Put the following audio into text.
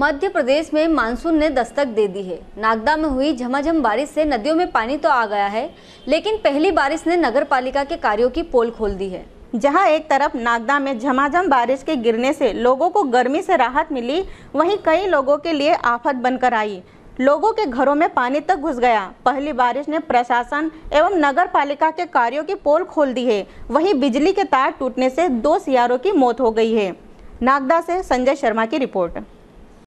मध्य प्रदेश में मानसून ने दस्तक दे दी है नागदा में हुई झमाझम बारिश से नदियों में पानी तो आ गया है लेकिन पहली बारिश ने नगर पालिका के कार्यों की पोल खोल दी है जहां एक तरफ नागदा में झमाझम बारिश के गिरने से लोगों को गर्मी से राहत मिली वहीं कई लोगों के लिए आफत बनकर आई लोगों के घरों में पानी तक घुस गया पहली बारिश ने प्रशासन एवं नगर पालिका के कार्यों की पोल खोल दी है वहीं बिजली के तार टूटने से दो सियारों की मौत हो गई है नागदा से संजय शर्मा की रिपोर्ट